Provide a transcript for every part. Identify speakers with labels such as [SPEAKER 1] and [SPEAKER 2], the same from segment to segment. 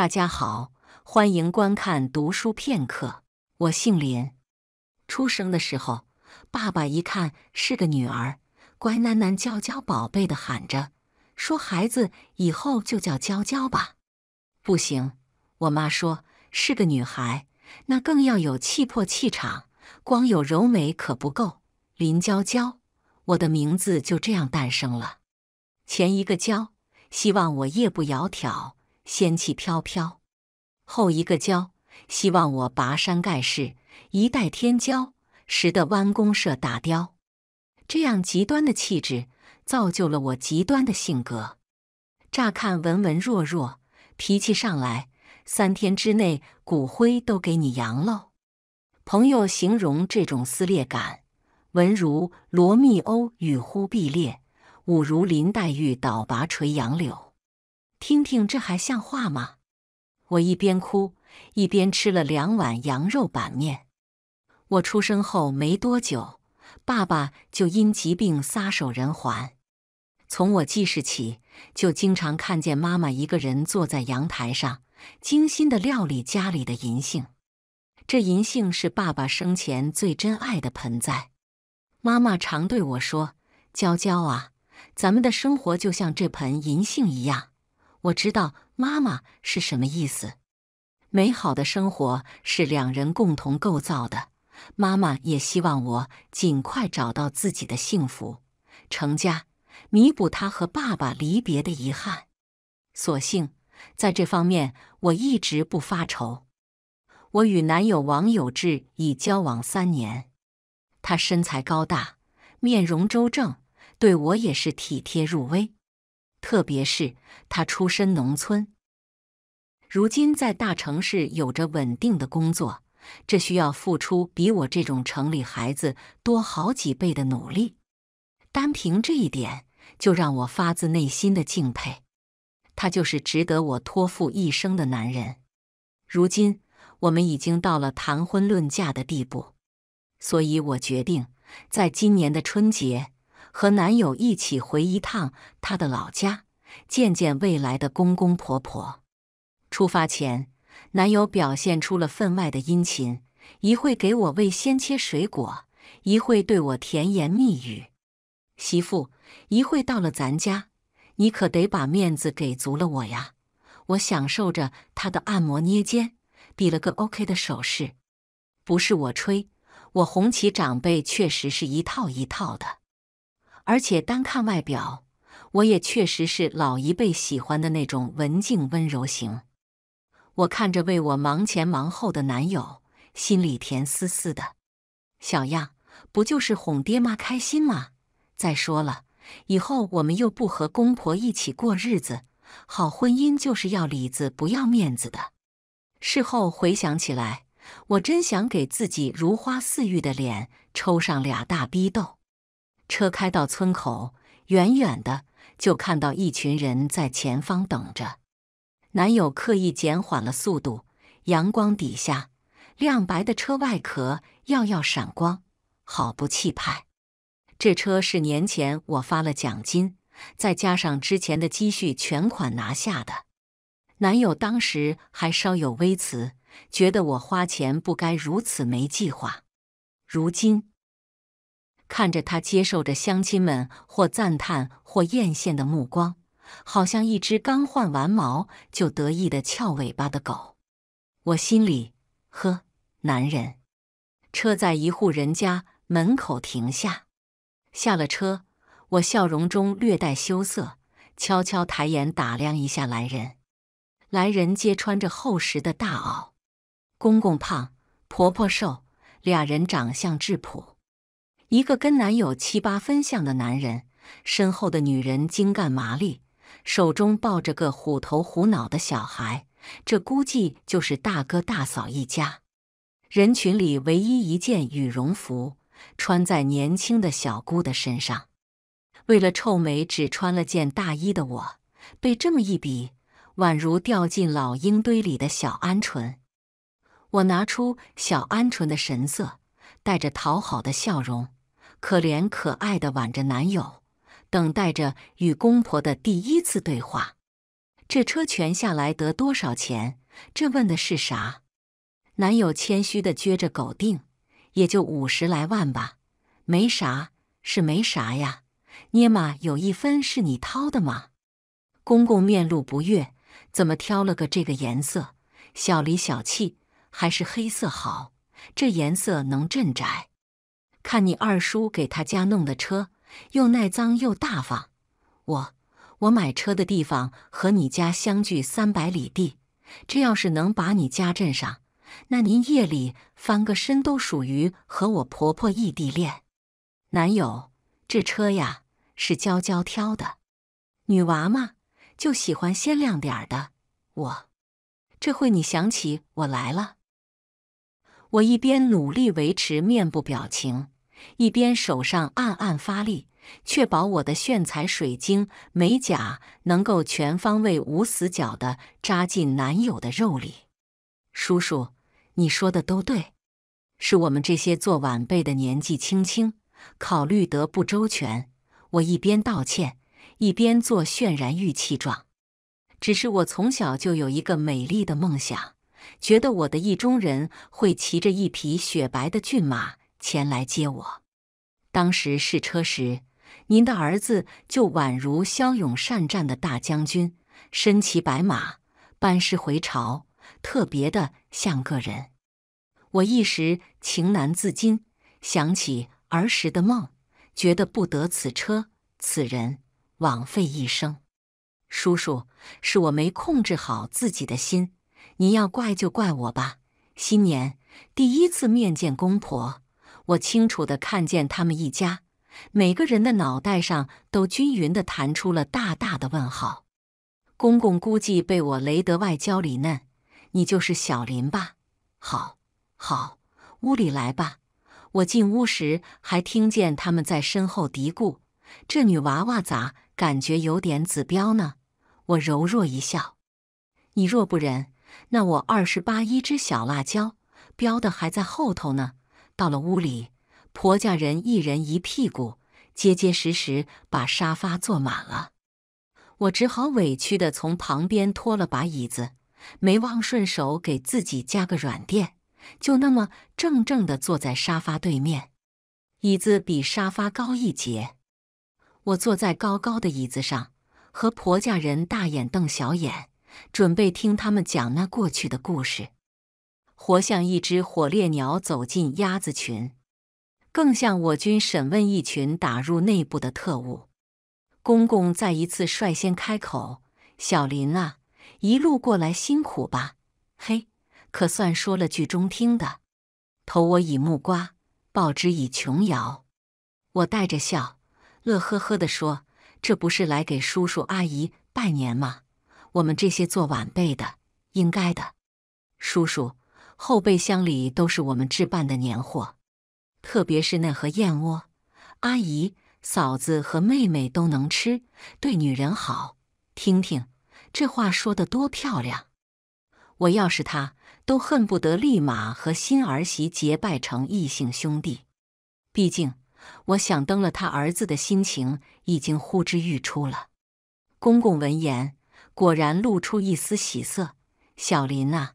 [SPEAKER 1] 大家好，欢迎观看《读书片刻》。我姓林，出生的时候，爸爸一看是个女儿，乖囡囡娇娇宝贝的喊着，说孩子以后就叫娇娇吧。不行，我妈说是个女孩，那更要有气魄气场，光有柔美可不够。林娇娇，我的名字就这样诞生了。前一个娇，希望我夜不窈窕。仙气飘飘，后一个娇，希望我拔山盖世，一代天骄，识得弯弓射大雕。这样极端的气质，造就了我极端的性格。乍看文文弱弱，脾气上来，三天之内骨灰都给你扬喽。朋友形容这种撕裂感，文如罗密欧与忽必烈，武如林黛玉倒拔垂杨柳。听听这还像话吗？我一边哭一边吃了两碗羊肉板面。我出生后没多久，爸爸就因疾病撒手人寰。从我记事起，就经常看见妈妈一个人坐在阳台上，精心的料理家里的银杏。这银杏是爸爸生前最珍爱的盆栽。妈妈常对我说：“娇娇啊，咱们的生活就像这盆银杏一样。”我知道妈妈是什么意思。美好的生活是两人共同构造的。妈妈也希望我尽快找到自己的幸福，成家，弥补她和爸爸离别的遗憾。所幸在这方面，我一直不发愁。我与男友王友志已交往三年，他身材高大，面容周正，对我也是体贴入微。特别是他出身农村，如今在大城市有着稳定的工作，这需要付出比我这种城里孩子多好几倍的努力。单凭这一点，就让我发自内心的敬佩。他就是值得我托付一生的男人。如今我们已经到了谈婚论嫁的地步，所以我决定在今年的春节。和男友一起回一趟他的老家，见见未来的公公婆婆。出发前，男友表现出了分外的殷勤，一会给我喂鲜切水果，一会对我甜言蜜语。媳妇，一会到了咱家，你可得把面子给足了我呀！我享受着他的按摩捏肩，比了个 OK 的手势。不是我吹，我红旗长辈确实是一套一套的。而且单看外表，我也确实是老一辈喜欢的那种文静温柔型。我看着为我忙前忙后的男友，心里甜丝丝的。小样，不就是哄爹妈开心吗？再说了，以后我们又不和公婆一起过日子，好婚姻就是要里子不要面子的。事后回想起来，我真想给自己如花似玉的脸抽上俩大逼斗。车开到村口，远远的就看到一群人在前方等着。男友刻意减缓了速度，阳光底下，亮白的车外壳耀耀闪光，好不气派。这车是年前我发了奖金，再加上之前的积蓄，全款拿下的。男友当时还稍有微词，觉得我花钱不该如此没计划。如今。看着他接受着乡亲们或赞叹或艳羡的目光，好像一只刚换完毛就得意的翘尾巴的狗。我心里呵，男人。车在一户人家门口停下，下了车，我笑容中略带羞涩，悄悄抬眼打量一下来人。来人皆穿着厚实的大袄，公公胖，婆婆瘦，俩人长相质朴。一个跟男友七八分像的男人，身后的女人精干麻利，手中抱着个虎头虎脑的小孩，这估计就是大哥大嫂一家。人群里唯一一件羽绒服，穿在年轻的小姑的身上。为了臭美，只穿了件大衣的我，被这么一比，宛如掉进老鹰堆里的小鹌鹑。我拿出小鹌鹑的神色，带着讨好的笑容。可怜可爱的挽着男友，等待着与公婆的第一次对话。这车全下来得多少钱？这问的是啥？男友谦虚的撅着狗腚，也就五十来万吧，没啥，是没啥呀。捏嘛，有一分是你掏的吗？公公面露不悦，怎么挑了个这个颜色？小里小气，还是黑色好，这颜色能镇宅。看你二叔给他家弄的车，又耐脏又大方。我我买车的地方和你家相距三百里地，这要是能把你家镇上，那您夜里翻个身都属于和我婆婆异地恋。男友，这车呀是娇娇挑的，女娃嘛就喜欢鲜亮点的。我，这会你想起我来了。我一边努力维持面部表情，一边手上暗暗发力，确保我的炫彩水晶美甲能够全方位无死角的扎进男友的肉里。叔叔，你说的都对，是我们这些做晚辈的年纪轻轻，考虑得不周全。我一边道歉，一边做渲染玉器状。只是我从小就有一个美丽的梦想。觉得我的意中人会骑着一匹雪白的骏马前来接我。当时试车时，您的儿子就宛如骁勇善战的大将军，身骑白马，班师回朝，特别的像个人。我一时情难自禁，想起儿时的梦，觉得不得此车此人，枉费一生。叔叔，是我没控制好自己的心。您要怪就怪我吧。新年第一次面见公婆，我清楚的看见他们一家每个人的脑袋上都均匀的弹出了大大的问号。公公估计被我雷得外焦里嫩。你就是小林吧？好，好，屋里来吧。我进屋时还听见他们在身后嘀咕：“这女娃娃咋感觉有点子彪呢？”我柔弱一笑：“你若不忍。”那我二十八，一只小辣椒，标的还在后头呢。到了屋里，婆家人一人一屁股，结结实实把沙发坐满了。我只好委屈的从旁边拖了把椅子，没忘顺手给自己加个软垫，就那么正正的坐在沙发对面。椅子比沙发高一截，我坐在高高的椅子上，和婆家人大眼瞪小眼。准备听他们讲那过去的故事，活像一只火烈鸟走进鸭子群，更像我军审问一群打入内部的特务。公公再一次率先开口：“小林啊，一路过来辛苦吧？嘿，可算说了句中听的。投我以木瓜，报之以琼瑶。”我带着笑，乐呵呵地说：“这不是来给叔叔阿姨拜年吗？”我们这些做晚辈的，应该的。叔叔，后备箱里都是我们置办的年货，特别是那盒燕窝，阿姨、嫂子和妹妹都能吃，对女人好。听听这话说的多漂亮！我要是他，都恨不得立马和新儿媳结拜成异姓兄弟。毕竟，我想登了他儿子的心情已经呼之欲出了。公公闻言。果然露出一丝喜色，小林呐，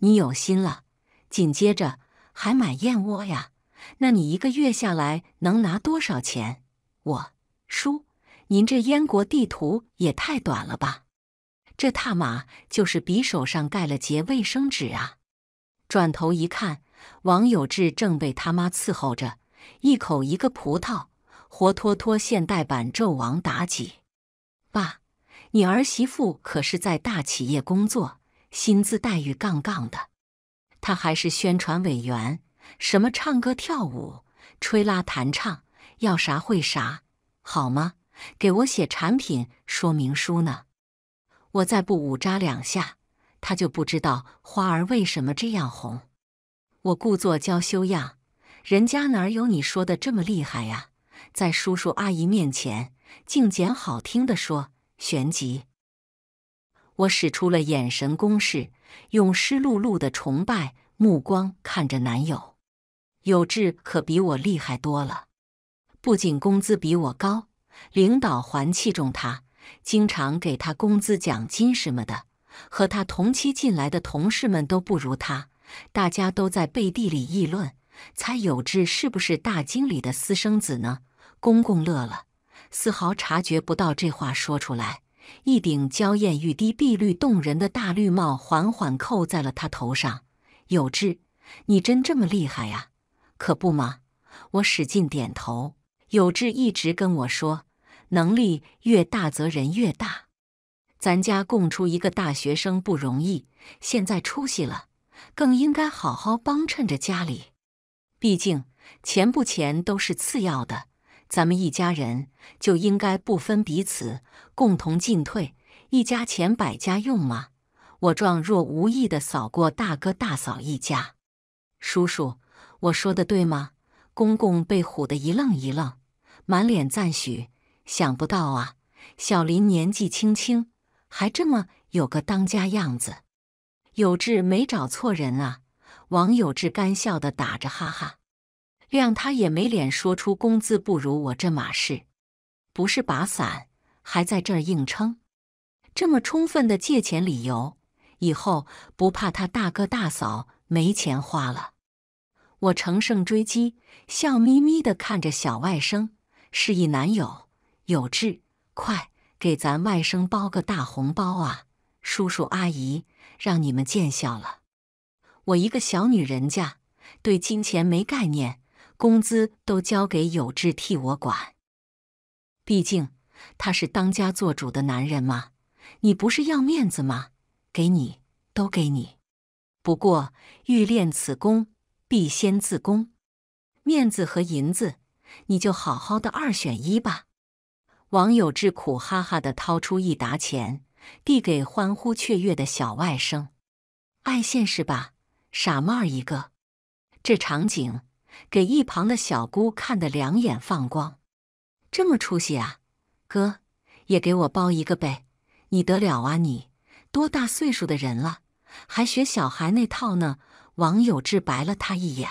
[SPEAKER 1] 你有心了。紧接着还买燕窝呀？那你一个月下来能拿多少钱？我叔，您这燕国地图也太短了吧？这踏马就是匕首上盖了截卫生纸啊！转头一看，王有志正被他妈伺候着，一口一个葡萄，活脱脱现代版纣王妲己。爸。你儿媳妇可是在大企业工作，薪资待遇杠杠的。她还是宣传委员，什么唱歌跳舞、吹拉弹唱，要啥会啥，好吗？给我写产品说明书呢，我再不舞扎两下，他就不知道花儿为什么这样红。我故作娇羞样，人家哪有你说的这么厉害呀？在叔叔阿姨面前，竟捡好听的说。旋即，我使出了眼神攻势，用湿漉漉的崇拜目光看着男友。有志可比我厉害多了，不仅工资比我高，领导还器重他，经常给他工资奖金什么的。和他同期进来的同事们都不如他，大家都在背地里议论：，猜有志是不是大经理的私生子呢？公公乐了。丝毫察觉不到，这话说出来，一顶娇艳欲滴、碧绿动人的大绿帽缓缓扣在了他头上。有志，你真这么厉害呀？可不嘛！我使劲点头。有志一直跟我说，能力越大则人越大。咱家供出一个大学生不容易，现在出息了，更应该好好帮衬着家里。毕竟钱不钱都是次要的。咱们一家人就应该不分彼此，共同进退，一家钱百家用嘛。我状若无意的扫过大哥大嫂一家，叔叔，我说的对吗？公公被唬得一愣一愣，满脸赞许。想不到啊，小林年纪轻轻还这么有个当家样子。有志没找错人啊！王有志干笑的打着哈哈。谅他也没脸说出工资不如我这码事，不是把伞还在这儿硬撑，这么充分的借钱理由，以后不怕他大哥大嫂没钱花了。我乘胜追击，笑眯眯的看着小外甥，示意男友有志快给咱外甥包个大红包啊！叔叔阿姨，让你们见笑了，我一个小女人家，对金钱没概念。工资都交给有志替我管，毕竟他是当家做主的男人嘛。你不是要面子吗？给你，都给你。不过欲练此功，必先自宫。面子和银子，你就好好的二选一吧。王有志苦哈哈的掏出一沓钱，递给欢呼雀跃的小外甥。爱现实吧，傻帽一个。这场景。给一旁的小姑看得两眼放光，这么出息啊！哥也给我包一个呗！你得了啊你！多大岁数的人了，还学小孩那套呢？王有志白了他一眼，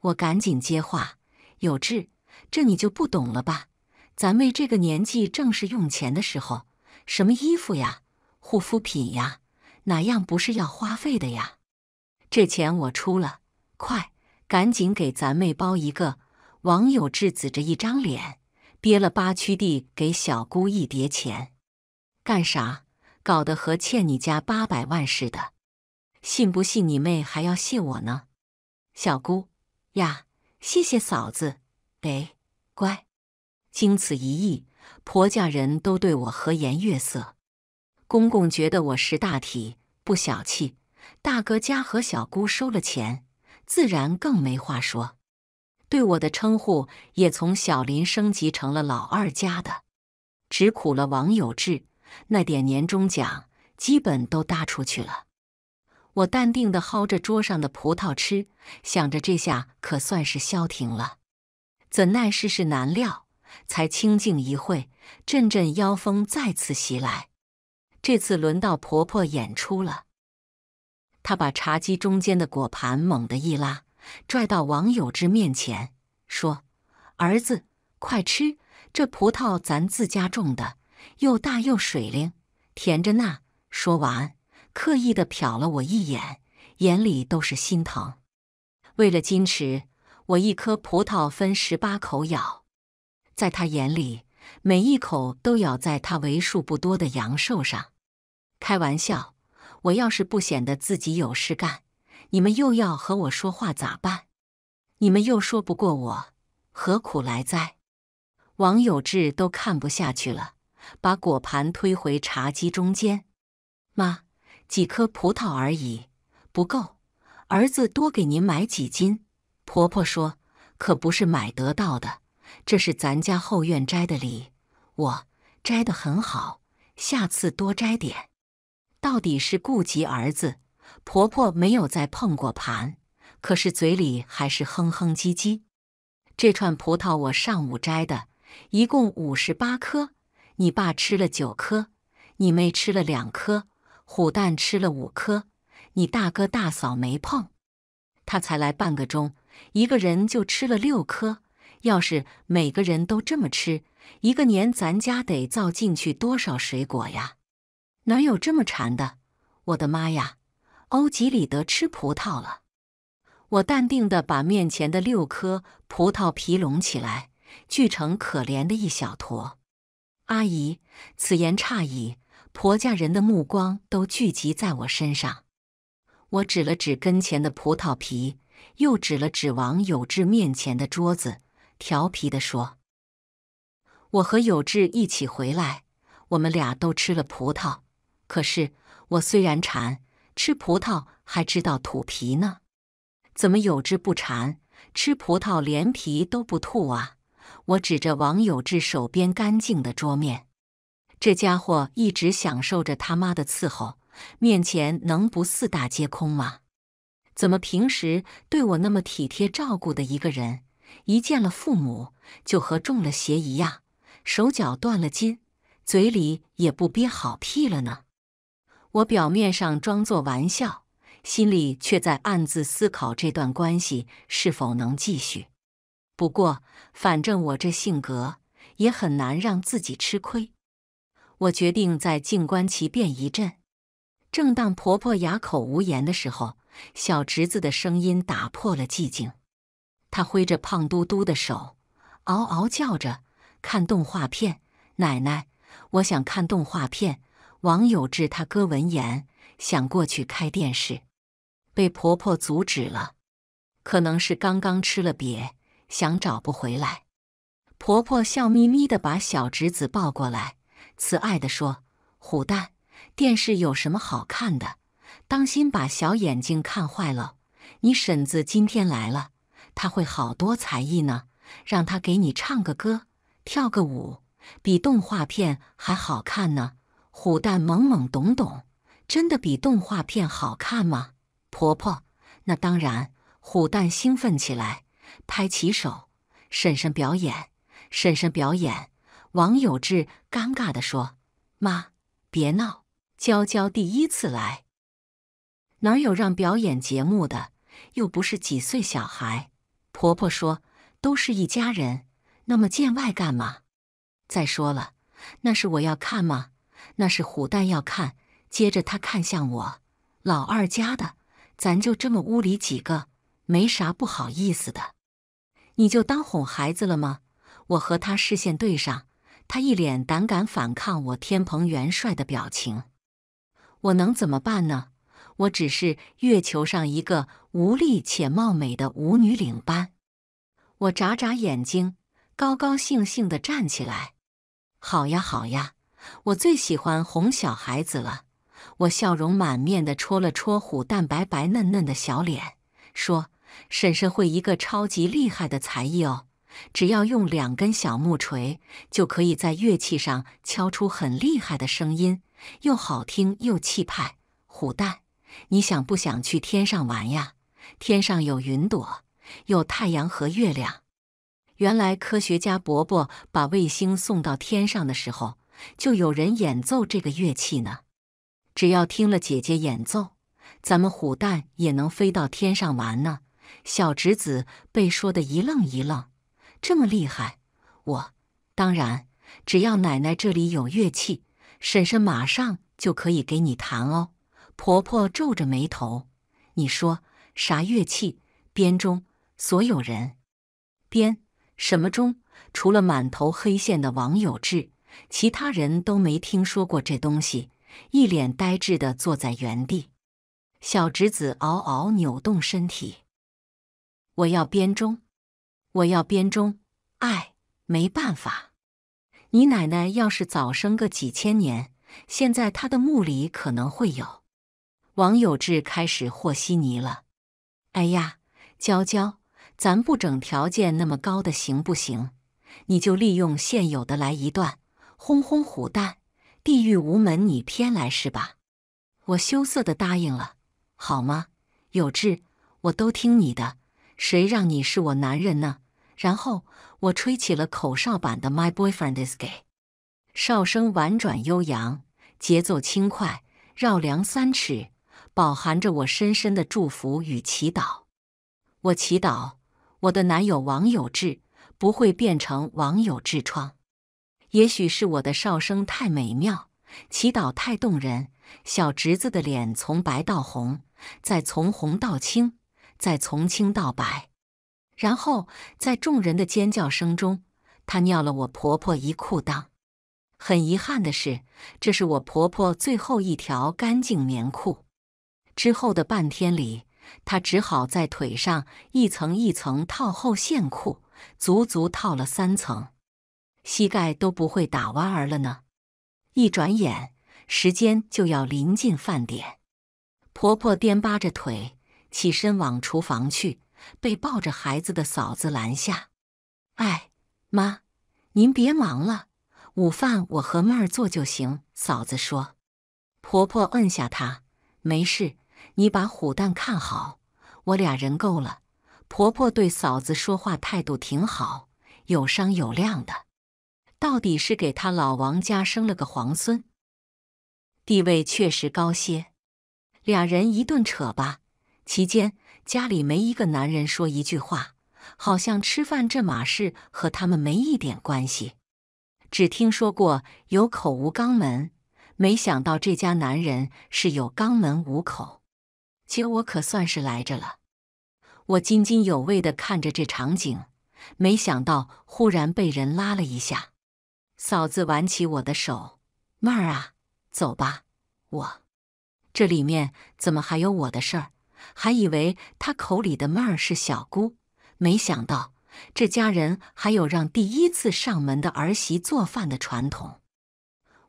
[SPEAKER 1] 我赶紧接话：“有志，这你就不懂了吧？咱妹这个年纪正是用钱的时候，什么衣服呀、护肤品呀，哪样不是要花费的呀？这钱我出了，快！”赶紧给咱妹包一个！王有志指着一张脸，憋了八区地给小姑一叠钱，干啥？搞得和欠你家八百万似的！信不信你妹还要谢我呢？小姑呀，谢谢嫂子！哎，乖。经此一役，婆家人都对我和颜悦色，公公觉得我识大体，不小气。大哥家和小姑收了钱。自然更没话说，对我的称呼也从小林升级成了老二家的，只苦了王有志，那点年终奖基本都搭出去了。我淡定地薅着桌上的葡萄吃，想着这下可算是消停了。怎奈世事难料，才清静一会，阵阵妖风再次袭来。这次轮到婆婆演出了。他把茶几中间的果盘猛地一拉，拽到王有之面前，说：“儿子，快吃，这葡萄咱自家种的，又大又水灵，甜着呢。”说完，刻意的瞟了我一眼，眼里都是心疼。为了矜持，我一颗葡萄分十八口咬，在他眼里，每一口都咬在他为数不多的阳寿上。开玩笑。我要是不显得自己有事干，你们又要和我说话咋办？你们又说不过我，何苦来哉？王有志都看不下去了，把果盘推回茶几中间。妈，几颗葡萄而已，不够，儿子多给您买几斤。婆婆说：“可不是买得到的，这是咱家后院摘的梨，我摘得很好，下次多摘点。”到底是顾及儿子，婆婆没有再碰过盘，可是嘴里还是哼哼唧唧。这串葡萄我上午摘的，一共五十八颗。你爸吃了九颗，你妹吃了两颗，虎蛋吃了五颗，你大哥大嫂没碰。他才来半个钟，一个人就吃了六颗。要是每个人都这么吃，一个年咱家得造进去多少水果呀？哪有这么馋的？我的妈呀！欧吉里德吃葡萄了。我淡定的把面前的六颗葡萄皮拢起来，聚成可怜的一小坨。阿姨，此言差矣。婆家人的目光都聚集在我身上。我指了指跟前的葡萄皮，又指了指王有志面前的桌子，调皮的说：“我和有志一起回来，我们俩都吃了葡萄。”可是我虽然馋吃葡萄，还知道吐皮呢，怎么有只不馋吃葡萄，连皮都不吐啊？我指着王有志手边干净的桌面，这家伙一直享受着他妈的伺候，面前能不四大皆空吗？怎么平时对我那么体贴照顾的一个人，一见了父母就和中了邪一样，手脚断了筋，嘴里也不憋好屁了呢？我表面上装作玩笑，心里却在暗自思考这段关系是否能继续。不过，反正我这性格也很难让自己吃亏。我决定再静观其变一阵。正当婆婆哑口无言的时候，小侄子的声音打破了寂静。他挥着胖嘟嘟的手，嗷嗷叫着：“看动画片，奶奶，我想看动画片。”王有志他哥闻言想过去开电视，被婆婆阻止了。可能是刚刚吃了瘪，想找不回来。婆婆笑眯眯地把小侄子抱过来，慈爱地说：“虎蛋，电视有什么好看的？当心把小眼睛看坏了。你婶子今天来了，她会好多才艺呢，让她给你唱个歌，跳个舞，比动画片还好看呢。”虎蛋懵懵懂懂，真的比动画片好看吗？婆婆，那当然！虎蛋兴奋起来，拍起手，婶婶表演，婶婶表演。王有志尴尬的说：“妈，别闹，娇娇第一次来，哪有让表演节目的？又不是几岁小孩。”婆婆说：“都是一家人，那么见外干嘛？再说了，那是我要看吗？”那是虎蛋要看。接着他看向我，老二家的，咱就这么屋里几个，没啥不好意思的。你就当哄孩子了吗？我和他视线对上，他一脸胆敢反抗我天蓬元帅的表情。我能怎么办呢？我只是月球上一个无力且貌美的舞女领班。我眨眨眼睛，高高兴兴地站起来。好呀，好呀。我最喜欢哄小孩子了。我笑容满面地戳了戳虎蛋白白嫩嫩的小脸，说：“婶婶会一个超级厉害的才艺哦，只要用两根小木锤，就可以在乐器上敲出很厉害的声音，又好听又气派。”虎蛋，你想不想去天上玩呀？天上有云朵，有太阳和月亮。原来科学家伯伯把卫星送到天上的时候。就有人演奏这个乐器呢。只要听了姐姐演奏，咱们虎蛋也能飞到天上玩呢。小侄子被说的一愣一愣，这么厉害？我当然，只要奶奶这里有乐器，婶婶马上就可以给你弹哦。婆婆皱着眉头，你说啥乐器？编钟？所有人，编什么钟？除了满头黑线的王有志。其他人都没听说过这东西，一脸呆滞地坐在原地。小侄子嗷嗷扭动身体，我要编钟，我要编钟！哎，没办法，你奶奶要是早生个几千年，现在她的墓里可能会有。王有志开始和稀泥了。哎呀，娇娇，咱不整条件那么高的行不行？你就利用现有的来一段。轰轰虎蛋，地狱无门，你偏来是吧？我羞涩的答应了，好吗？有志，我都听你的，谁让你是我男人呢？然后我吹起了口哨版的《My Boyfriend Is Gay》，哨声婉转悠扬，节奏轻快，绕梁三尺，饱含着我深深的祝福与祈祷。我祈祷，我的男友王有志不会变成网友痔疮。也许是我的哨声太美妙，祈祷太动人。小侄子的脸从白到红，再从红到青，再从青到白。然后在众人的尖叫声中，他尿了我婆婆一裤裆。很遗憾的是，这是我婆婆最后一条干净棉裤。之后的半天里，她只好在腿上一层一层套厚线裤，足足套了三层。膝盖都不会打弯儿了呢，一转眼时间就要临近饭点，婆婆颠巴着腿起身往厨房去，被抱着孩子的嫂子拦下。哎，妈，您别忙了，午饭我和妹儿做就行。嫂子说，婆婆摁下她，没事，你把虎蛋看好，我俩人够了。婆婆对嫂子说话态度挺好，有商有量的。到底是给他老王家生了个皇孙，地位确实高些。俩人一顿扯吧，期间家里没一个男人说一句话，好像吃饭这码事和他们没一点关系。只听说过有口无肛门，没想到这家男人是有肛门无口。今我可算是来着了，我津津有味的看着这场景，没想到忽然被人拉了一下。嫂子挽起我的手，妹儿啊，走吧。我这里面怎么还有我的事儿？还以为他口里的妹儿是小姑，没想到这家人还有让第一次上门的儿媳做饭的传统。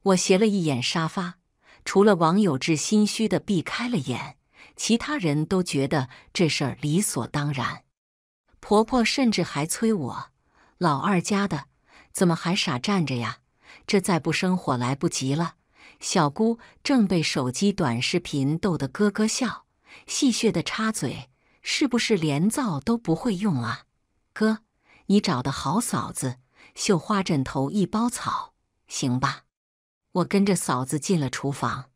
[SPEAKER 1] 我斜了一眼沙发，除了王有志心虚的避开了眼，其他人都觉得这事儿理所当然。婆婆甚至还催我：“老二家的。”怎么还傻站着呀？这再不生火来不及了！小姑正被手机短视频逗得咯咯笑，戏谑的插嘴：“是不是连灶都不会用啊？”哥，你找的好嫂子，绣花枕头一包草，行吧？我跟着嫂子进了厨房，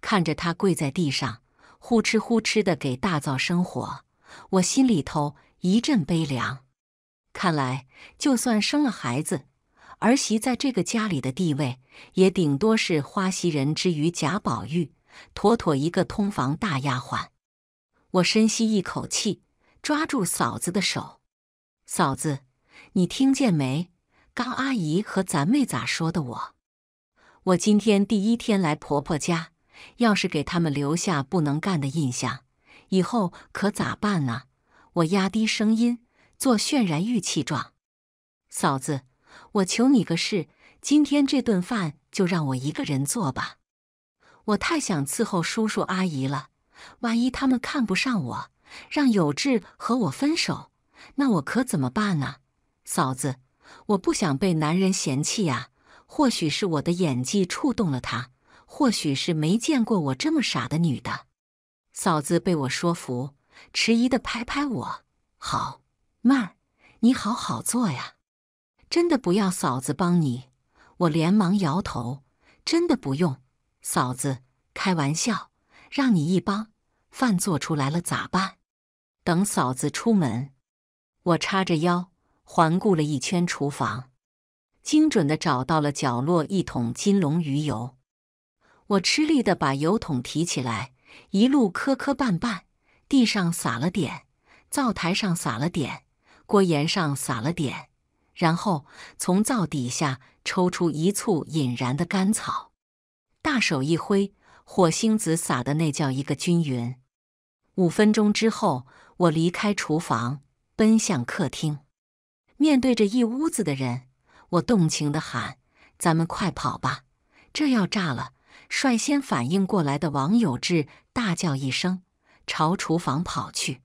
[SPEAKER 1] 看着她跪在地上，呼哧呼哧的给大灶生火，我心里头一阵悲凉。看来，就算生了孩子，儿媳在这个家里的地位也顶多是花袭人之于贾宝玉，妥妥一个通房大丫鬟。我深吸一口气，抓住嫂子的手：“嫂子，你听见没？刚阿姨和咱妹咋说的？我……我今天第一天来婆婆家，要是给他们留下不能干的印象，以后可咋办啊？”我压低声音。做渲染玉器状，嫂子，我求你个事，今天这顿饭就让我一个人做吧。我太想伺候叔叔阿姨了，万一他们看不上我，让有志和我分手，那我可怎么办啊？嫂子，我不想被男人嫌弃呀。或许是我的演技触动了他，或许是没见过我这么傻的女的。嫂子被我说服，迟疑的拍拍我，好。妹儿，你好好做呀！真的不要嫂子帮你。我连忙摇头，真的不用，嫂子，开玩笑，让你一帮，饭做出来了咋办？等嫂子出门，我叉着腰环顾了一圈厨房，精准地找到了角落一桶金龙鱼油。我吃力地把油桶提起来，一路磕磕绊绊，地上撒了点，灶台上撒了点。锅沿上撒了点，然后从灶底下抽出一簇引燃的干草，大手一挥，火星子撒的那叫一个均匀。五分钟之后，我离开厨房，奔向客厅，面对着一屋子的人，我动情地喊：“咱们快跑吧，这要炸了！”率先反应过来的王有志大叫一声，朝厨房跑去。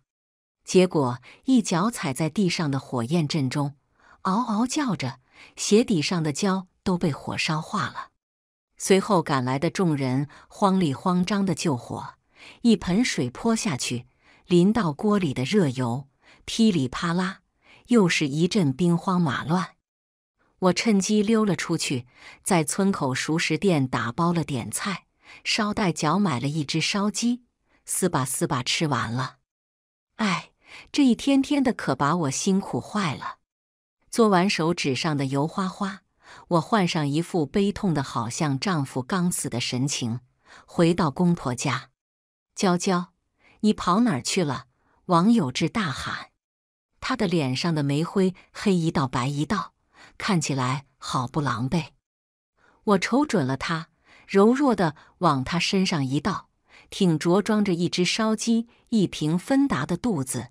[SPEAKER 1] 结果一脚踩在地上的火焰阵中，嗷嗷叫着，鞋底上的胶都被火烧化了。随后赶来的众人慌里慌张的救火，一盆水泼下去，淋到锅里的热油，噼里啪啦，又是一阵兵荒马乱。我趁机溜了出去，在村口熟食店打包了点菜，捎带脚买了一只烧鸡，撕吧撕吧吃完了，哎。这一天天的可把我辛苦坏了。做完手指上的油花花，我换上一副悲痛的好像丈夫刚死的神情，回到公婆家。娇娇，你跑哪儿去了？王有志大喊，他的脸上的煤灰黑一道白一道，看起来好不狼狈。我瞅准了他，柔弱的往他身上一倒，挺着装着一只烧鸡、一瓶芬达的肚子。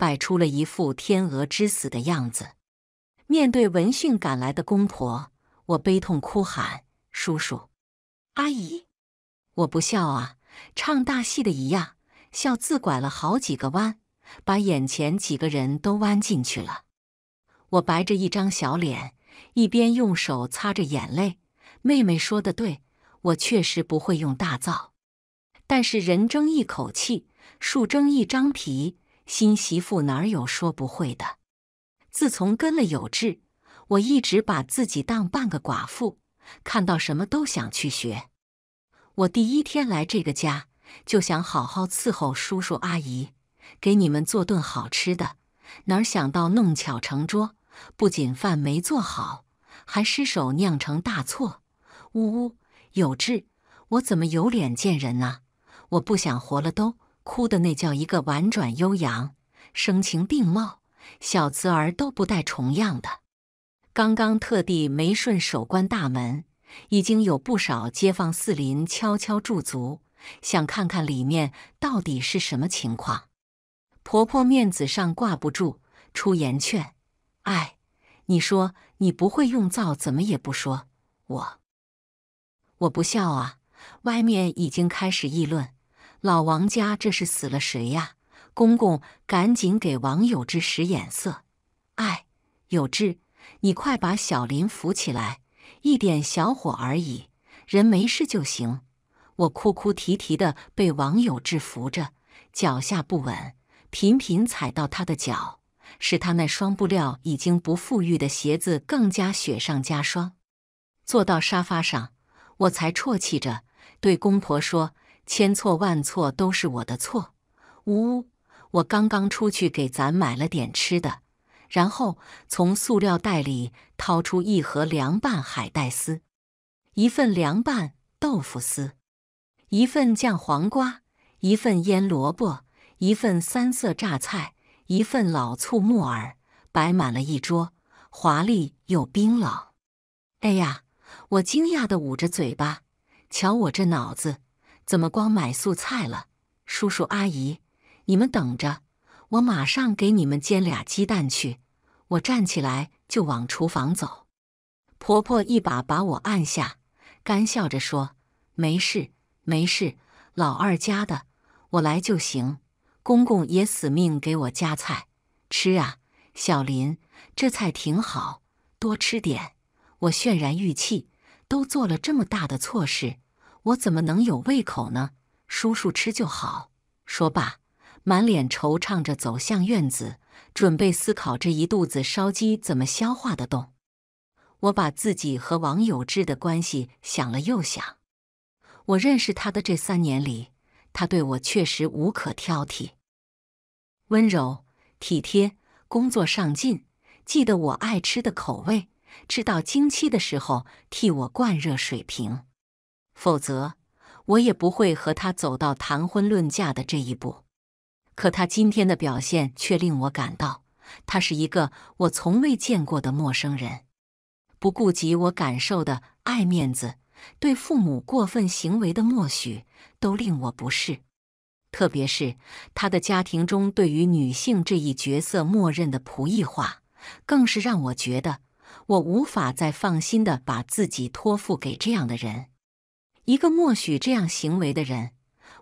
[SPEAKER 1] 摆出了一副天鹅之死的样子。面对闻讯赶来的公婆，我悲痛哭喊：“叔叔，阿姨！”我不笑啊，唱大戏的一样，笑自拐了好几个弯，把眼前几个人都弯进去了。我白着一张小脸，一边用手擦着眼泪。妹妹说的对，我确实不会用大灶，但是人争一口气，树争一张皮。新媳妇哪有说不会的？自从跟了有志，我一直把自己当半个寡妇，看到什么都想去学。我第一天来这个家，就想好好伺候叔叔阿姨，给你们做顿好吃的。哪想到弄巧成拙，不仅饭没做好，还失手酿成大错。呜呜，有志，我怎么有脸见人啊？我不想活了都。哭的那叫一个婉转悠扬，声情并茂，小词儿都不带重样的。刚刚特地没顺手关大门，已经有不少街坊四邻悄悄驻足，想看看里面到底是什么情况。婆婆面子上挂不住，出言劝：“哎，你说你不会用灶，怎么也不说？我我不笑啊。”外面已经开始议论。老王家这是死了谁呀？公公赶紧给王有志使眼色。哎，有志，你快把小林扶起来。一点小火而已，人没事就行。我哭哭啼啼的被王有志扶着，脚下不稳，频频踩到他的脚，使他那双布料已经不富裕的鞋子更加雪上加霜。坐到沙发上，我才啜泣着对公婆说。千错万错都是我的错。呜，呜，我刚刚出去给咱买了点吃的，然后从塑料袋里掏出一盒凉拌海带丝，一份凉拌豆腐丝，一份酱黄瓜，一份腌萝卜，一份三色榨菜，一份老醋木耳，摆满了一桌，华丽又冰冷。哎呀，我惊讶的捂着嘴巴，瞧我这脑子！怎么光买素菜了？叔叔阿姨，你们等着，我马上给你们煎俩鸡蛋去。我站起来就往厨房走，婆婆一把把我按下，干笑着说：“没事，没事，老二家的，我来就行。”公公也死命给我夹菜吃啊。小林，这菜挺好，多吃点。我泫然欲泣，都做了这么大的错事。我怎么能有胃口呢？叔叔吃就好。说罢，满脸惆怅着走向院子，准备思考这一肚子烧鸡怎么消化的动。我把自己和王有志的关系想了又想。我认识他的这三年里，他对我确实无可挑剔，温柔体贴，工作上进，记得我爱吃的口味，知道经期的时候替我灌热水瓶。否则，我也不会和他走到谈婚论嫁的这一步。可他今天的表现却令我感到，他是一个我从未见过的陌生人。不顾及我感受的爱面子，对父母过分行为的默许，都令我不适。特别是他的家庭中对于女性这一角色默认的仆役化，更是让我觉得我无法再放心的把自己托付给这样的人。一个默许这样行为的人，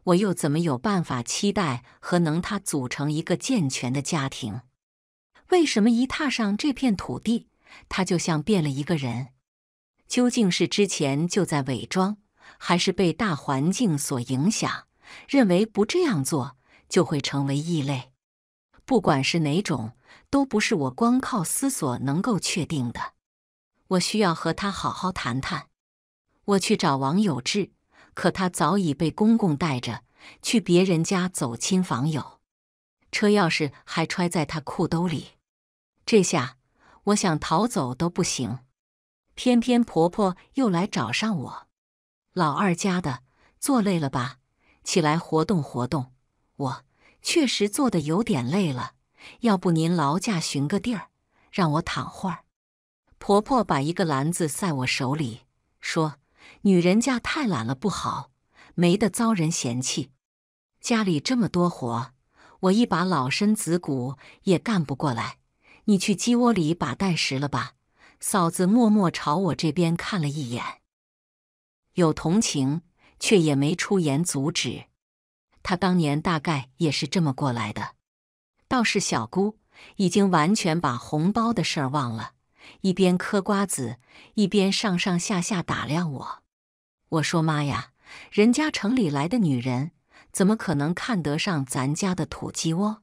[SPEAKER 1] 我又怎么有办法期待和能他组成一个健全的家庭？为什么一踏上这片土地，他就像变了一个人？究竟是之前就在伪装，还是被大环境所影响，认为不这样做就会成为异类？不管是哪种，都不是我光靠思索能够确定的。我需要和他好好谈谈。我去找王有志，可他早已被公公带着去别人家走亲访友，车钥匙还揣在他裤兜里。这下我想逃走都不行，偏偏婆婆又来找上我。老二家的坐累了吧？起来活动活动。我确实坐的有点累了，要不您劳驾寻个地儿，让我躺会儿。婆婆把一个篮子塞我手里，说。女人家太懒了不好，没得遭人嫌弃。家里这么多活，我一把老身子骨也干不过来。你去鸡窝里把蛋拾了吧。嫂子默默朝我这边看了一眼，有同情却也没出言阻止。她当年大概也是这么过来的。倒是小姑已经完全把红包的事儿忘了，一边嗑瓜子一边上上下下打量我。我说妈呀，人家城里来的女人怎么可能看得上咱家的土鸡窝？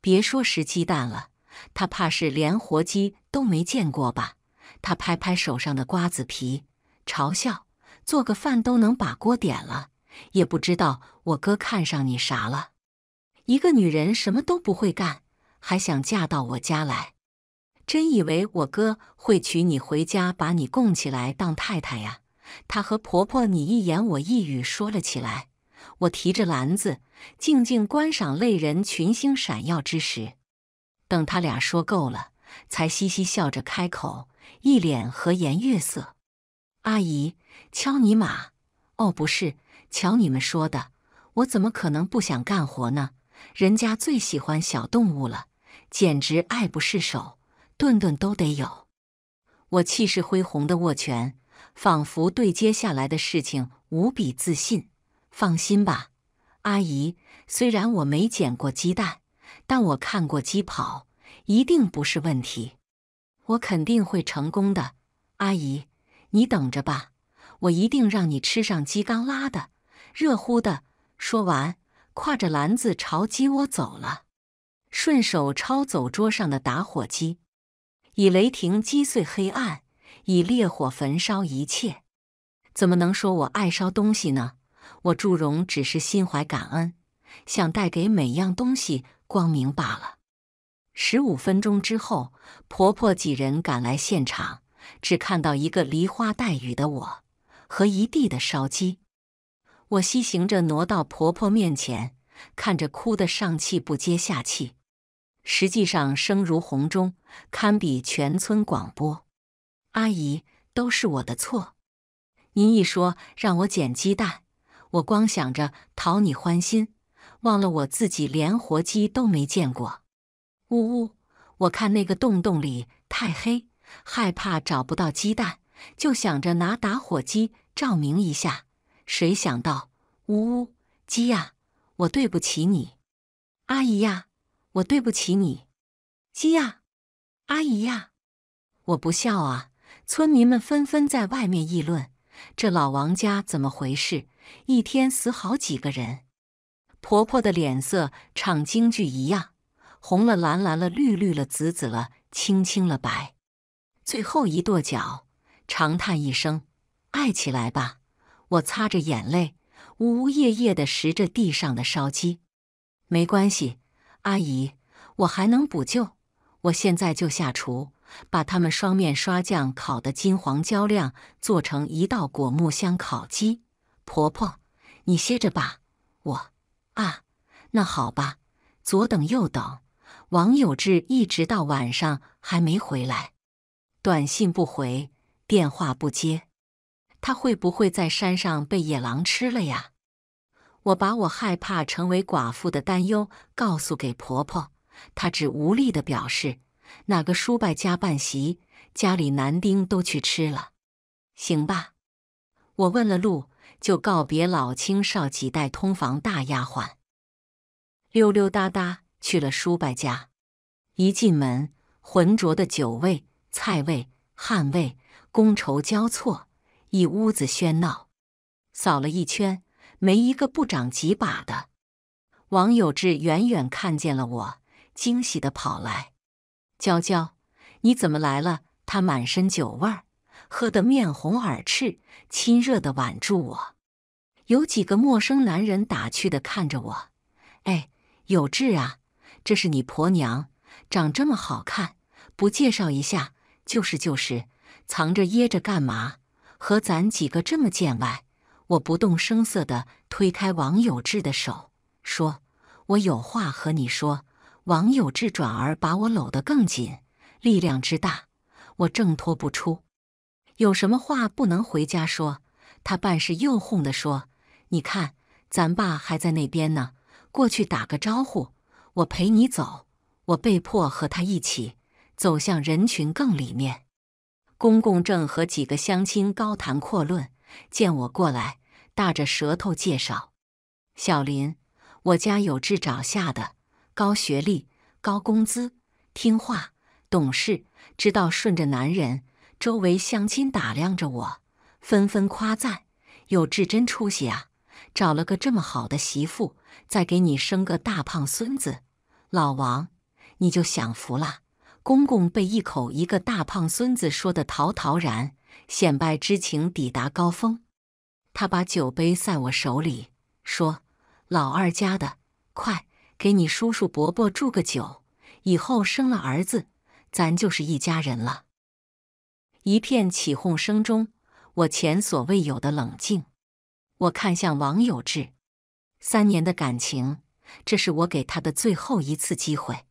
[SPEAKER 1] 别说拾鸡蛋了，他怕是连活鸡都没见过吧？他拍拍手上的瓜子皮，嘲笑：“做个饭都能把锅点了，也不知道我哥看上你啥了？一个女人什么都不会干，还想嫁到我家来？真以为我哥会娶你回家把你供起来当太太呀？”她和婆婆你一言我一语说了起来。我提着篮子，静静观赏泪人群星闪耀之时。等他俩说够了，才嘻嘻笑着开口，一脸和颜悦色：“阿姨，敲你马！哦，不是，瞧你们说的，我怎么可能不想干活呢？人家最喜欢小动物了，简直爱不释手，顿顿都得有。”我气势恢宏地握拳。仿佛对接下来的事情无比自信。放心吧，阿姨。虽然我没捡过鸡蛋，但我看过鸡跑，一定不是问题。我肯定会成功的，阿姨，你等着吧，我一定让你吃上鸡刚拉的，热乎的。说完，挎着篮子朝鸡窝走了，顺手抄走桌上的打火机，以雷霆击碎黑暗。以烈火焚烧一切，怎么能说我爱烧东西呢？我祝融只是心怀感恩，想带给每样东西光明罢了。十五分钟之后，婆婆几人赶来现场，只看到一个梨花带雨的我，和一地的烧鸡。我西行着挪到婆婆面前，看着哭得上气不接下气，实际上声如洪钟，堪比全村广播。阿姨，都是我的错。您一说让我捡鸡蛋，我光想着讨你欢心，忘了我自己连活鸡都没见过。呜呜，我看那个洞洞里太黑，害怕找不到鸡蛋，就想着拿打火机照明一下。谁想到，呜呜，鸡呀，我对不起你，阿姨呀，我对不起你，鸡呀，阿姨呀，我不孝啊。村民们纷纷在外面议论：“这老王家怎么回事？一天死好几个人！”婆婆的脸色唱京剧一样，红了、蓝蓝了、绿绿了、紫紫了、青青了、白。最后一跺脚，长叹一声：“爱起来吧！”我擦着眼泪，呜呜咽咽的拾着地上的烧鸡。没关系，阿姨，我还能补救。我现在就下厨。把他们双面刷酱烤得金黄焦亮，做成一道果木香烤鸡。婆婆，你歇着吧，我……啊，那好吧。左等右等，王有志一直到晚上还没回来，短信不回，电话不接。他会不会在山上被野狼吃了呀？我把我害怕成为寡妇的担忧告诉给婆婆，她只无力地表示。哪个叔伯家办席，家里男丁都去吃了，行吧？我问了路，就告别老青少几代通房大丫鬟，溜溜达达去了叔伯家。一进门，浑浊的酒味、菜味、汗味，觥筹交错，一屋子喧闹。扫了一圈，没一个不长几把的。王有志远远看见了我，惊喜的跑来。娇娇，你怎么来了？他满身酒味儿，喝得面红耳赤，亲热地挽住我。有几个陌生男人打趣地看着我：“哎，有志啊，这是你婆娘，长这么好看，不介绍一下？就是就是，藏着掖着干嘛？和咱几个这么见外？”我不动声色地推开王有志的手，说：“我有话和你说。”王有志转而把我搂得更紧，力量之大，我挣脱不出。有什么话不能回家说？他办事又哄地说：“你看，咱爸还在那边呢，过去打个招呼。”我陪你走。我被迫和他一起走向人群更里面。公公正和几个乡亲高谈阔论，见我过来，大着舌头介绍：“小林，我家有志找下的。”高学历、高工资，听话、懂事，知道顺着男人。周围相亲打量着我，纷纷夸赞：“有志真出息啊，找了个这么好的媳妇，再给你生个大胖孙子，老王你就享福了。”公公被一口一个大胖孙子说的陶陶然，显摆之情抵达高峰。他把酒杯塞我手里，说：“老二家的，快！”给你叔叔伯伯祝个酒，以后生了儿子，咱就是一家人了。一片起哄声中，我前所未有的冷静。我看向王有志，三年的感情，这是我给他的最后一次机会。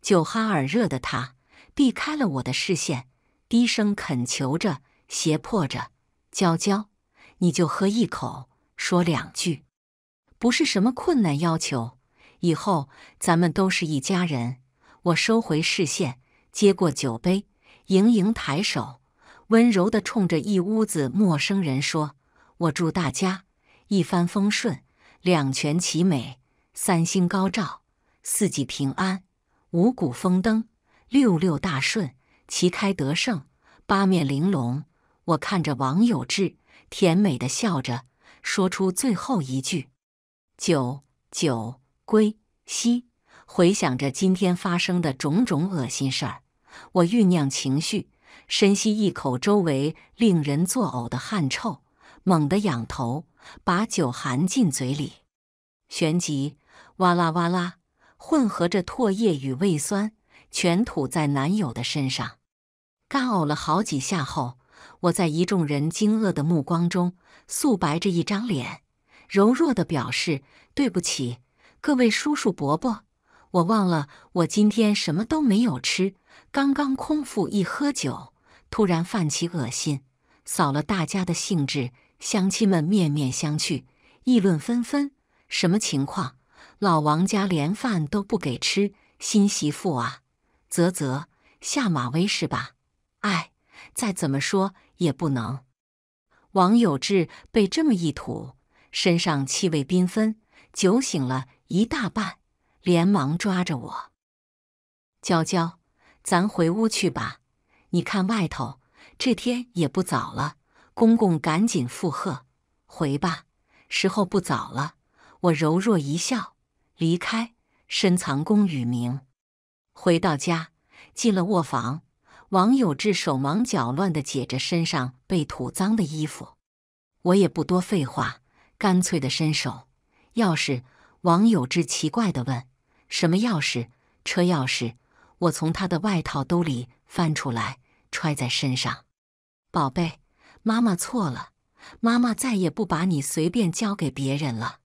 [SPEAKER 1] 酒哈尔热的他避开了我的视线，低声恳求着，胁迫着，娇娇，你就喝一口，说两句，不是什么困难要求。以后咱们都是一家人。我收回视线，接过酒杯，盈盈抬手，温柔地冲着一屋子陌生人说：“我祝大家一帆风顺，两全其美，三星高照，四季平安，五谷丰登，六六大顺，旗开得胜，八面玲珑。”我看着王有志，甜美的笑着，说出最后一句：“九九。”归西，回想着今天发生的种种恶心事儿，我酝酿情绪，深吸一口周围令人作呕的汗臭，猛地仰头把酒含进嘴里，旋即哇啦哇啦，混合着唾液与胃酸，全吐在男友的身上。干呕了好几下后，我在一众人惊愕的目光中，素白着一张脸，柔弱的表示对不起。各位叔叔伯伯，我忘了，我今天什么都没有吃，刚刚空腹一喝酒，突然泛起恶心，扫了大家的兴致。乡亲们面面相觑，议论纷纷：什么情况？老王家连饭都不给吃，新媳妇啊？啧啧，下马威是吧？哎，再怎么说也不能。王有志被这么一吐，身上气味缤纷，酒醒了。一大半，连忙抓着我，娇娇，咱回屋去吧。你看外头，这天也不早了。公公赶紧附和：“回吧，时候不早了。”我柔弱一笑，离开，深藏功与名。回到家，进了卧房，王有志手忙脚乱地解着身上被土脏的衣服。我也不多废话，干脆的伸手，钥匙。王有志奇怪地问：“什么钥匙？车钥匙？”我从他的外套兜里翻出来，揣在身上。宝贝，妈妈错了，妈妈再也不把你随便交给别人了。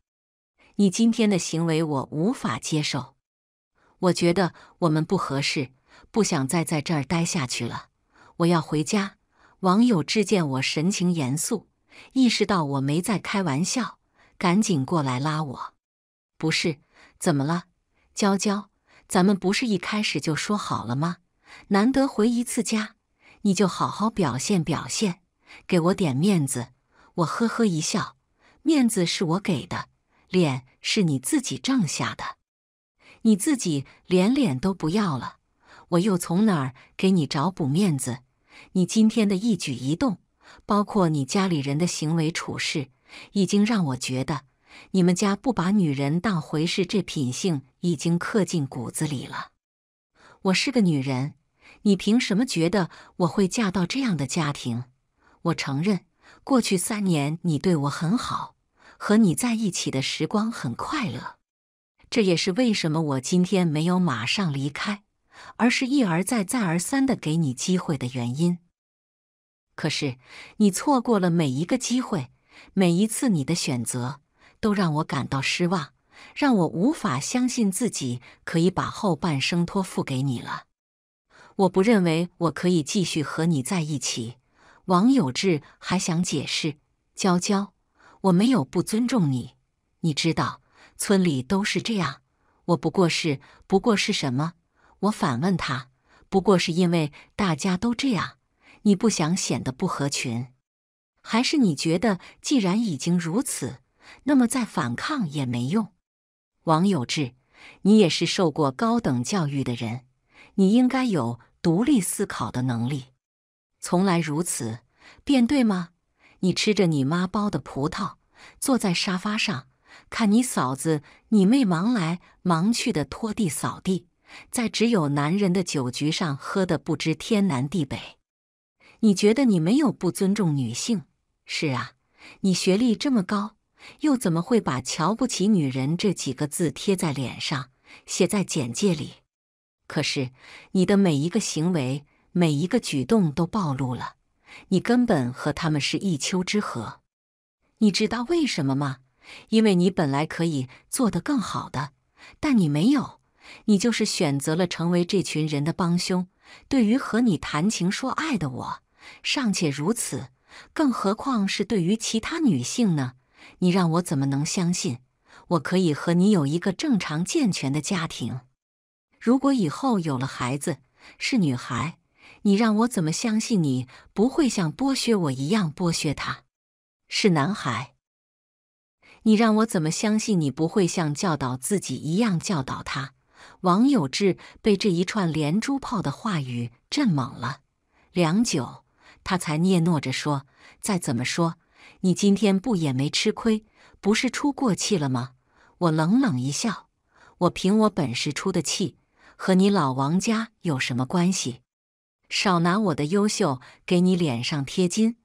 [SPEAKER 1] 你今天的行为我无法接受，我觉得我们不合适，不想再在这儿待下去了，我要回家。王有志见我神情严肃，意识到我没在开玩笑，赶紧过来拉我。不是，怎么了，娇娇？咱们不是一开始就说好了吗？难得回一次家，你就好好表现表现，给我点面子。我呵呵一笑，面子是我给的，脸是你自己挣下的。你自己连脸都不要了，我又从哪儿给你找补面子？你今天的一举一动，包括你家里人的行为处事，已经让我觉得。你们家不把女人当回事，这品性已经刻进骨子里了。我是个女人，你凭什么觉得我会嫁到这样的家庭？我承认，过去三年你对我很好，和你在一起的时光很快乐。这也是为什么我今天没有马上离开，而是一而再、再而三的给你机会的原因。可是，你错过了每一个机会，每一次你的选择。都让我感到失望，让我无法相信自己可以把后半生托付给你了。我不认为我可以继续和你在一起。王有志还想解释：“娇娇，我没有不尊重你，你知道，村里都是这样。我不过是，不过是什么？”我反问他：“不过是因为大家都这样，你不想显得不合群，还是你觉得既然已经如此？”那么再反抗也没用。王有志，你也是受过高等教育的人，你应该有独立思考的能力。从来如此，便对吗？你吃着你妈包的葡萄，坐在沙发上，看你嫂子、你妹忙来忙去的拖地、扫地，在只有男人的酒局上喝的不知天南地北。你觉得你没有不尊重女性？是啊，你学历这么高。又怎么会把“瞧不起女人”这几个字贴在脸上、写在简介里？可是你的每一个行为、每一个举动都暴露了，你根本和他们是一丘之貉。你知道为什么吗？因为你本来可以做得更好的，但你没有，你就是选择了成为这群人的帮凶。对于和你谈情说爱的我，尚且如此，更何况是对于其他女性呢？你让我怎么能相信我可以和你有一个正常健全的家庭？如果以后有了孩子是女孩，你让我怎么相信你不会像剥削我一样剥削他？是男孩，你让我怎么相信你不会像教导自己一样教导他？王有志被这一串连珠炮的话语震懵了，良久，他才嗫嚅着说：“再怎么说。”你今天不也没吃亏？不是出过气了吗？我冷冷一笑：“我凭我本事出的气，和你老王家有什么关系？少拿我的优秀给你脸上贴金。”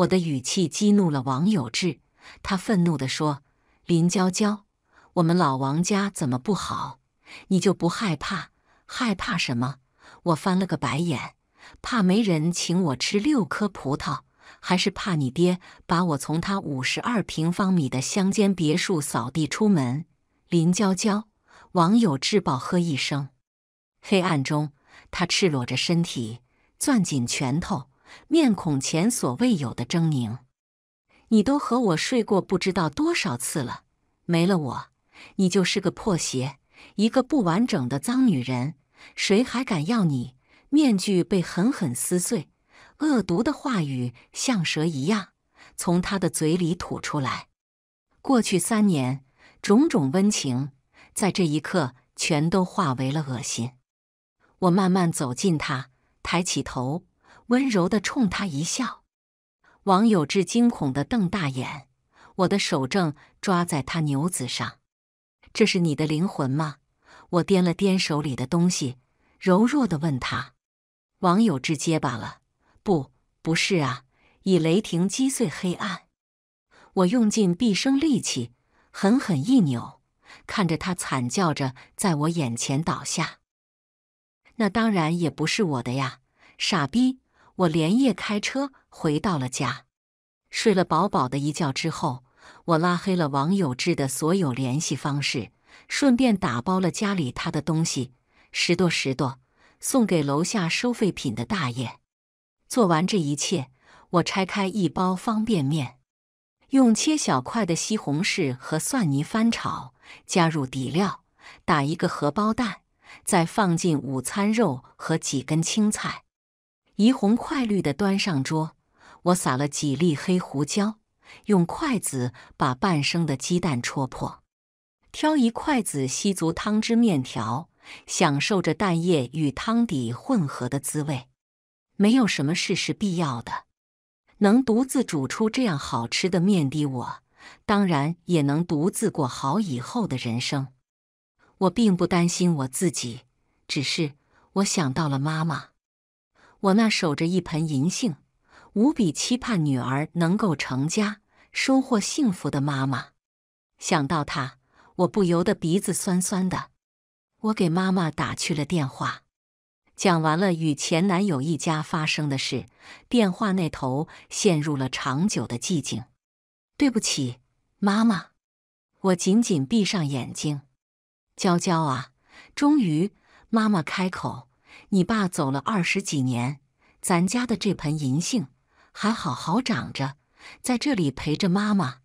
[SPEAKER 1] 我的语气激怒了王有志，他愤怒地说：“林娇娇，我们老王家怎么不好？你就不害怕？害怕什么？”我翻了个白眼：“怕没人请我吃六颗葡萄。”还是怕你爹把我从他五十二平方米的乡间别墅扫地出门？林娇娇，网友质爆喝一声，黑暗中，他赤裸着身体，攥紧拳头，面孔前所未有的狰狞。你都和我睡过不知道多少次了，没了我，你就是个破鞋，一个不完整的脏女人，谁还敢要你？面具被狠狠撕碎。恶毒的话语像蛇一样从他的嘴里吐出来。过去三年，种种温情在这一刻全都化为了恶心。我慢慢走近他，抬起头，温柔地冲他一笑。王有志惊恐地瞪大眼，我的手正抓在他牛子上。这是你的灵魂吗？我掂了掂手里的东西，柔弱地问他。王有志结巴了。不，不是啊！以雷霆击碎黑暗，我用尽毕生力气，狠狠一扭，看着他惨叫着在我眼前倒下。那当然也不是我的呀，傻逼！我连夜开车回到了家，睡了饱饱的一觉之后，我拉黑了王有志的所有联系方式，顺便打包了家里他的东西，拾掇拾掇，送给楼下收废品的大爷。做完这一切，我拆开一包方便面，用切小块的西红柿和蒜泥翻炒，加入底料，打一个荷包蛋，再放进午餐肉和几根青菜，一红快绿的端上桌。我撒了几粒黑胡椒，用筷子把半生的鸡蛋戳破，挑一筷子吸足汤汁面条，享受着蛋液与汤底混合的滋味。没有什么事是必要的。能独自煮出这样好吃的面的我，当然也能独自过好以后的人生。我并不担心我自己，只是我想到了妈妈，我那守着一盆银杏，无比期盼女儿能够成家、收获幸福的妈妈。想到她，我不由得鼻子酸酸的。我给妈妈打去了电话。讲完了与前男友一家发生的事，电话那头陷入了长久的寂静。对不起，妈妈，我紧紧闭上眼睛。娇娇啊，终于，妈妈开口：“你爸走了二十几年，咱家的这盆银杏还好好长着，在这里陪着妈妈。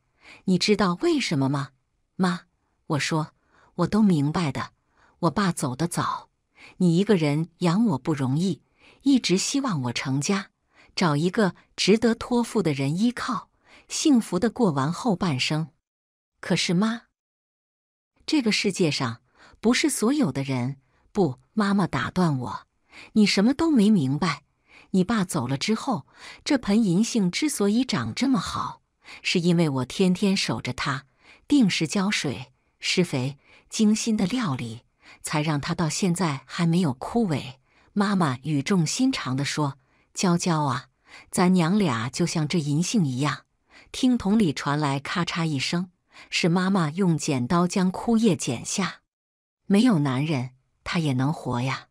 [SPEAKER 1] 你知道为什么吗？”妈，我说，我都明白的。我爸走得早。你一个人养我不容易，一直希望我成家，找一个值得托付的人依靠，幸福的过完后半生。可是妈，这个世界上不是所有的人不……妈妈打断我，你什么都没明白。你爸走了之后，这盆银杏之所以长这么好，是因为我天天守着它，定时浇水、施肥，精心的料理。才让他到现在还没有枯萎。妈妈语重心长地说：“娇娇啊，咱娘俩就像这银杏一样。”听筒里传来咔嚓一声，是妈妈用剪刀将枯叶剪下。没有男人，她也能活呀。